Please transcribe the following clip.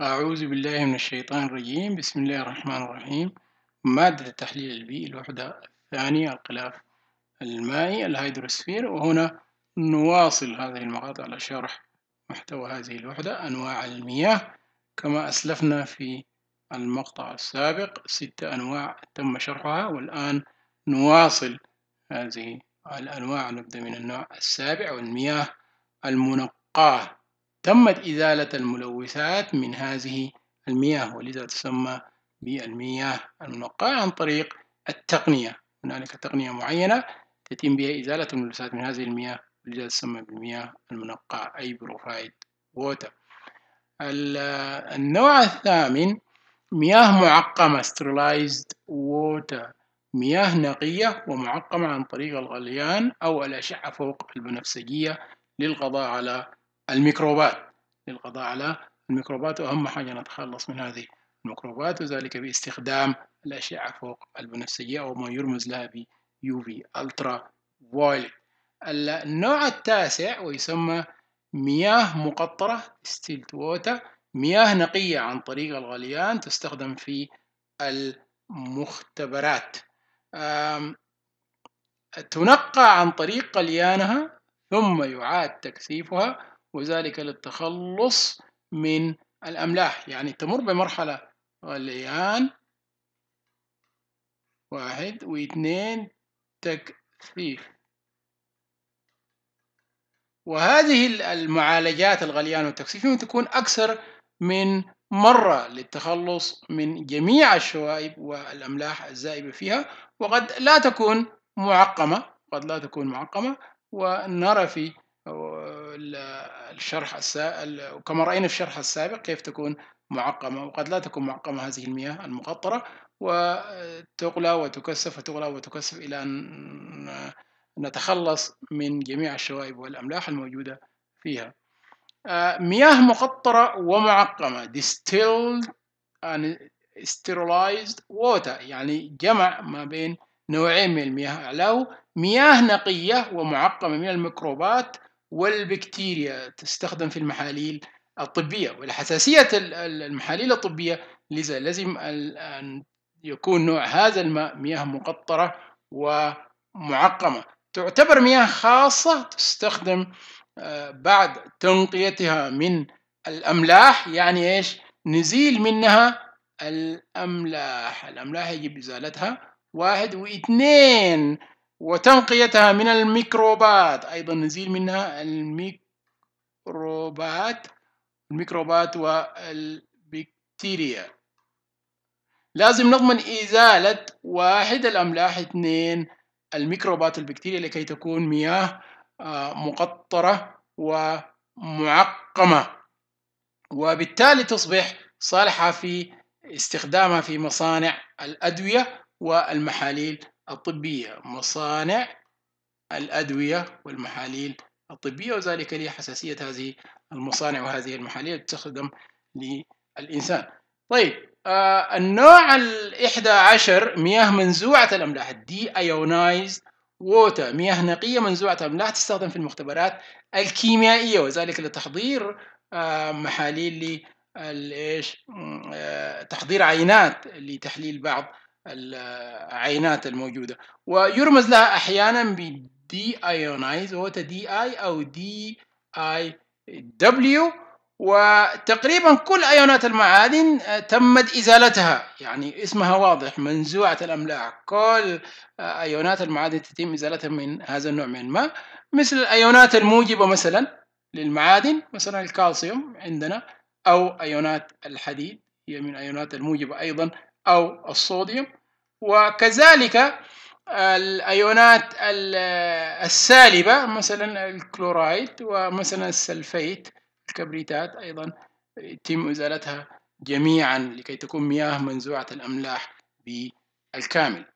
أعوذ بالله من الشيطان الرجيم بسم الله الرحمن الرحيم مادة التحليل البيئي الوحدة الثانية القلاف المائي الهيدروسفير وهنا نواصل هذه المقاطع على شرح محتوى هذه الوحدة أنواع المياه كما أسلفنا في المقطع السابق ست أنواع تم شرحها والآن نواصل هذه الأنواع نبدأ من النوع السابع والمياه المنقاة تمت إزالة الملوثات من هذه المياه ولذا تسمى بالمياه المنقعة عن طريق التقنية هنالك تقنية معينة تتم بها إزالة الملوثات من هذه المياه ولذا تسمى بالمياه المنقعة أي بروفايد ووتر النوع الثامن مياه معقمة sterilized water مياه نقية ومعقمة عن طريق الغليان أو الأشعة فوق البنفسجية للقضاء على الميكروبات للقضاء على الميكروبات وأهم حاجة نتخلص من هذه الميكروبات وذلك باستخدام الأشعة فوق البنفسجية أو ما يرمز لها ب UV ألترا فايلت النوع التاسع ويسمى مياه مقطرة ستيلت ووتر مياه نقية عن طريق الغليان تستخدم في المختبرات تنقى عن طريق غليانها ثم يعاد تكثيفها وذلك للتخلص من الأملاح يعني تمر بمرحلة غليان واحد واثنين تكثيف وهذه المعالجات الغليان والتكثيف يمكن تكون أكثر من مرة للتخلص من جميع الشوائب والأملاح الزائبة فيها وقد لا تكون معقمة قد لا تكون معقمة ونرى في الشرح السائل وكما رأينا في الشرح السابق كيف تكون معقمة وقد لا تكون معقمة هذه المياه المقطرة وتغلى وتكثف وتغلى وتكثف إلى أن نتخلص من جميع الشوائب والأملاح الموجودة فيها مياه مقطرة ومعقمة distilled and sterilized water يعني جمع ما بين نوعين من المياه أعلاه مياه نقية ومعقمة من الميكروبات والبكتيريا تستخدم في المحاليل الطبية ولحساسية المحاليل الطبية لذا لازم أن يكون نوع هذا الماء مياه مقطرة ومعقمة تعتبر مياه خاصة تستخدم آه، بعد تنقيتها من الأملاح يعني إيش نزيل منها الأملاح الأملاح يجب إزالتها واحد واثنين وتنقيتها من الميكروبات أيضا نزيل منها الميكروبات الميكروبات والبكتيريا لازم نضمن إزالة واحد الأملاح اثنين الميكروبات والبكتيريا لكي تكون مياه آه، مقطرة ومعقمة وبالتالي تصبح صالحة في استخدامها في مصانع الأدوية والمحاليل الطبية مصانع الأدوية والمحاليل الطبية وذلك لحساسية هذه المصانع وهذه المحاليل تستخدم للإنسان طيب آه النوع الإحدى عشر مياه منزوعة الأملاح دي Water مياه نقية منزوعة الأملاح تستخدم في المختبرات الكيميائية وذلك لتحضير آه محاليل ايش آه تحضير عينات لتحليل بعض العينات الموجودة ويرمز لها أحيانا بدي deionize وهو دي اي أو دي اي دبليو وتقريبا كل ايونات المعادن آه، تمت ازالتها يعني اسمها واضح منزوعه الاملاح كل آه، ايونات المعادن تتم ازالتها من هذا النوع من الماء مثل الايونات الموجبه مثلا للمعادن مثلا الكالسيوم عندنا او ايونات الحديد هي من الايونات الموجبه ايضا أو الصوديوم وكذلك الايونات السالبه مثلا الكلورايد ومثلا السلفيت الكبريتات ايضا يتم ازالتها جميعا لكي تكون مياه منزوعه الاملاح بالكامل